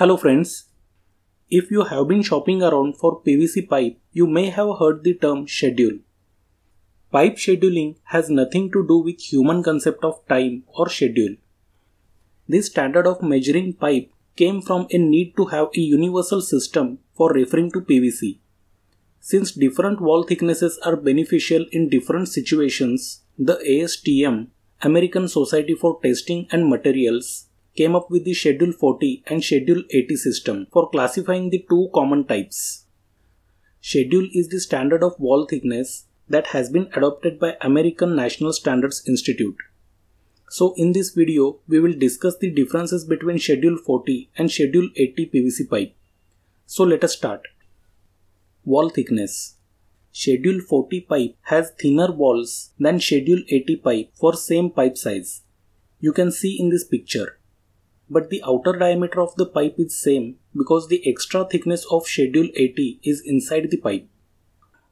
Hello friends. If you have been shopping around for PVC pipe, you may have heard the term schedule. Pipe scheduling has nothing to do with human concept of time or schedule. This standard of measuring pipe came from a need to have a universal system for referring to PVC. Since different wall thicknesses are beneficial in different situations, the ASTM, American Society for Testing and Materials, came up with the Schedule 40 and Schedule 80 system for classifying the two common types. Schedule is the standard of wall thickness that has been adopted by American National Standards Institute. So in this video, we will discuss the differences between Schedule 40 and Schedule 80 PVC pipe. So let us start. Wall thickness. Schedule 40 pipe has thinner walls than Schedule 80 pipe for same pipe size. You can see in this picture but the outer diameter of the pipe is same because the extra thickness of schedule 80 is inside the pipe.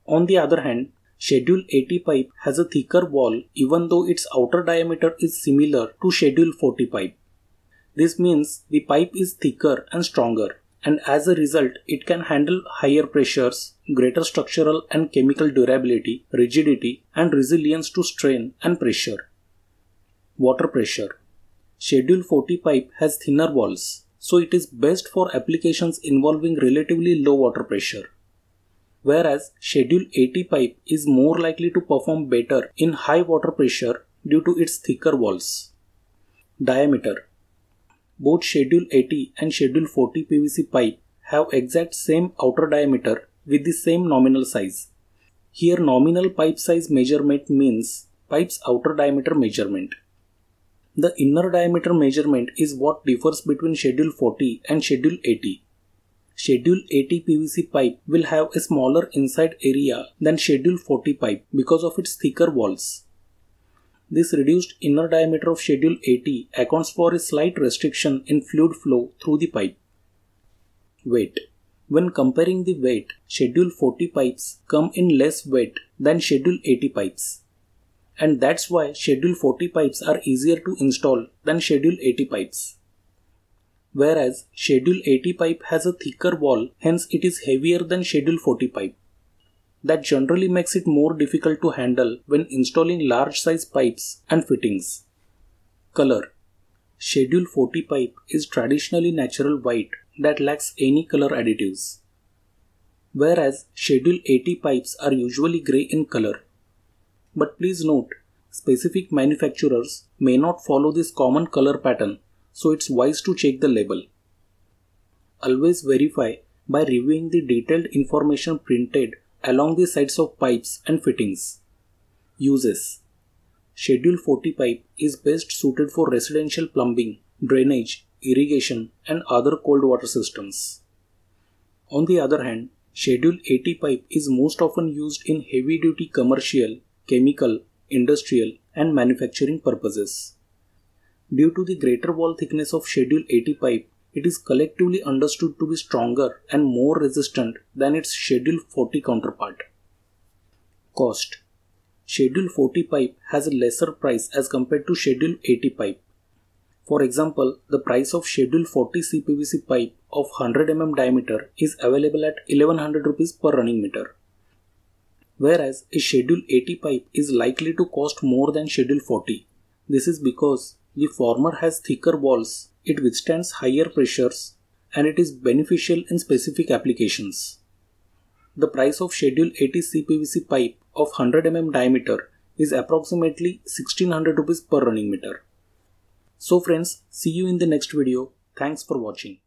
On the other hand, schedule 80 pipe has a thicker wall even though its outer diameter is similar to schedule 40 pipe. This means the pipe is thicker and stronger and as a result it can handle higher pressures, greater structural and chemical durability, rigidity and resilience to strain and pressure. Water pressure Schedule 40 pipe has thinner walls, so it is best for applications involving relatively low water pressure. Whereas Schedule 80 pipe is more likely to perform better in high water pressure due to its thicker walls. Diameter Both Schedule 80 and Schedule 40 PVC pipe have exact same outer diameter with the same nominal size. Here nominal pipe size measurement means pipe's outer diameter measurement. The inner diameter measurement is what differs between Schedule 40 and Schedule 80. Schedule 80 PVC pipe will have a smaller inside area than Schedule 40 pipe because of its thicker walls. This reduced inner diameter of Schedule 80 accounts for a slight restriction in fluid flow through the pipe. Weight When comparing the weight, Schedule 40 pipes come in less weight than Schedule 80 pipes and that's why Schedule 40 pipes are easier to install than Schedule 80 pipes. Whereas Schedule 80 pipe has a thicker wall, hence it is heavier than Schedule 40 pipe. That generally makes it more difficult to handle when installing large size pipes and fittings. Color Schedule 40 pipe is traditionally natural white that lacks any color additives. Whereas Schedule 80 pipes are usually grey in color but please note, specific manufacturers may not follow this common color pattern, so it's wise to check the label. Always verify by reviewing the detailed information printed along the sides of pipes and fittings. Uses Schedule 40 pipe is best suited for residential plumbing, drainage, irrigation, and other cold water systems. On the other hand, Schedule 80 pipe is most often used in heavy duty commercial chemical, industrial and manufacturing purposes. Due to the greater wall thickness of Schedule 80 pipe, it is collectively understood to be stronger and more resistant than its Schedule 40 counterpart. Cost Schedule 40 pipe has a lesser price as compared to Schedule 80 pipe. For example, the price of Schedule 40 CPVC pipe of 100 mm diameter is available at 1100 rupees per running meter whereas a Schedule 80 pipe is likely to cost more than Schedule 40. This is because the former has thicker walls, it withstands higher pressures, and it is beneficial in specific applications. The price of Schedule 80 CPVC pipe of 100 mm diameter is approximately 1600 rupees per running meter. So friends, see you in the next video. Thanks for watching.